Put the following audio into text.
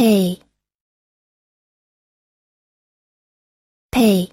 pay pay